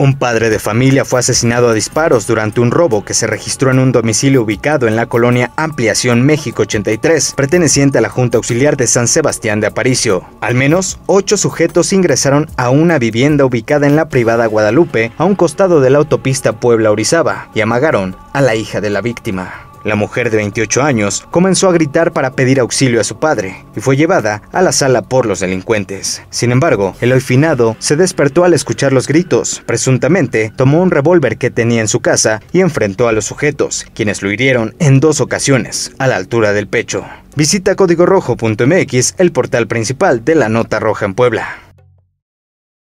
Un padre de familia fue asesinado a disparos durante un robo que se registró en un domicilio ubicado en la colonia Ampliación México 83, perteneciente a la Junta Auxiliar de San Sebastián de Aparicio. Al menos ocho sujetos ingresaron a una vivienda ubicada en la privada Guadalupe, a un costado de la autopista Puebla-Orizaba, y amagaron a la hija de la víctima. La mujer de 28 años comenzó a gritar para pedir auxilio a su padre y fue llevada a la sala por los delincuentes. Sin embargo, el hoy finado se despertó al escuchar los gritos. Presuntamente, tomó un revólver que tenía en su casa y enfrentó a los sujetos, quienes lo hirieron en dos ocasiones, a la altura del pecho. Visita códigorrojo.mx, el portal principal de la Nota Roja en Puebla.